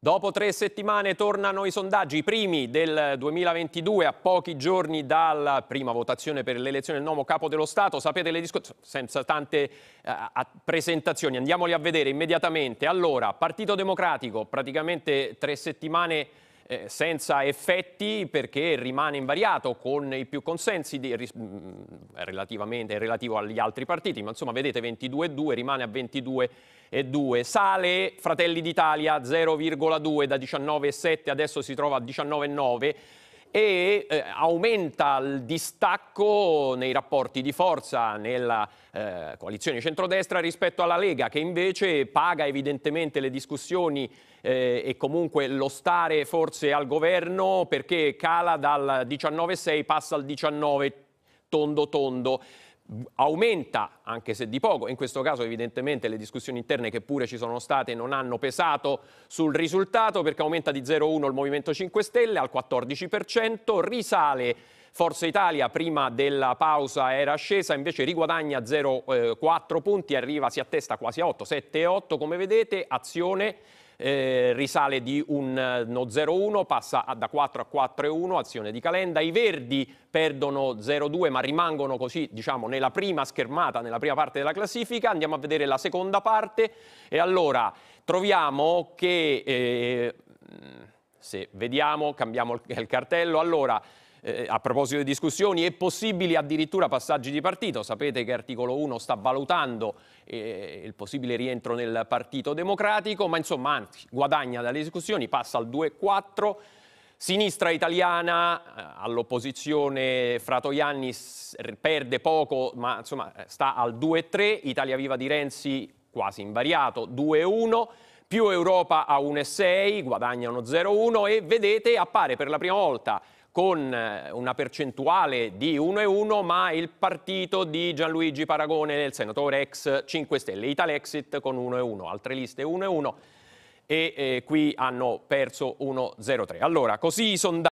Dopo tre settimane tornano i sondaggi, i primi del 2022, a pochi giorni dalla prima votazione per l'elezione del nuovo capo dello Stato. Sapete le discussioni, senza tante eh, presentazioni, andiamoli a vedere immediatamente. Allora, Partito Democratico, praticamente tre settimane eh, senza effetti perché rimane invariato con i più consensi di, mm, relativamente, relativo agli altri partiti, ma insomma vedete 22,2 rimane a 22,2. Sale Fratelli d'Italia 0,2 da 19,7 adesso si trova a 19,9 e eh, aumenta il distacco nei rapporti di forza nella eh, coalizione centrodestra rispetto alla Lega che invece paga evidentemente le discussioni eh, e comunque lo stare forse al governo perché cala dal 19,6 passa al 19 tondo tondo aumenta, anche se di poco, in questo caso evidentemente le discussioni interne che pure ci sono state non hanno pesato sul risultato perché aumenta di 0,1 il Movimento 5 Stelle al 14%, risale Forza Italia prima della pausa era scesa, invece riguadagna 0,4 eh, punti, arriva, si attesta quasi a 8, 7,8 come vedete, azione eh, risale di un, eh, uno 0-1, passa da 4 a 4-1, azione di Calenda. I Verdi perdono 0-2 ma rimangono così diciamo nella prima schermata, nella prima parte della classifica. Andiamo a vedere la seconda parte e allora troviamo che... Eh, se vediamo, cambiamo il cartello. Allora, eh, eh, a proposito di discussioni e possibili addirittura passaggi di partito. Sapete che articolo 1 sta valutando eh, il possibile rientro nel Partito Democratico, ma insomma anzi, guadagna dalle discussioni, passa al 2-4. Sinistra italiana eh, all'opposizione Fratoianni perde poco, ma insomma eh, sta al 2-3, Italia Viva di Renzi quasi invariato, 2-1 più Europa a 1,6, guadagna uno 0,1 e vedete appare per la prima volta con eh, una percentuale di 1,1, ma il partito di Gianluigi Paragone, il senatore ex 5 Stelle, Italexit con 1,1, altre liste 1,1 e eh, qui hanno perso 1,03. Allora, così i sondaggi